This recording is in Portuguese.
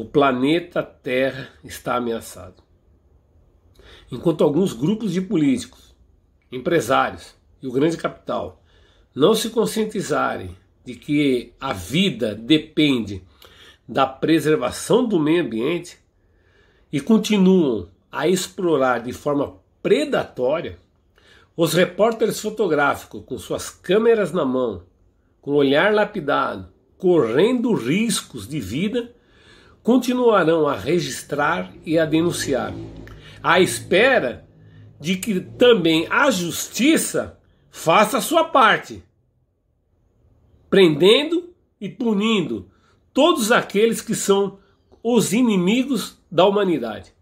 o planeta Terra está ameaçado. Enquanto alguns grupos de políticos, empresários e o grande capital não se conscientizarem de que a vida depende da preservação do meio ambiente e continuam a explorar de forma predatória, os repórteres fotográficos com suas câmeras na mão, com o olhar lapidado, correndo riscos de vida continuarão a registrar e a denunciar, à espera de que também a justiça faça a sua parte, prendendo e punindo todos aqueles que são os inimigos da humanidade.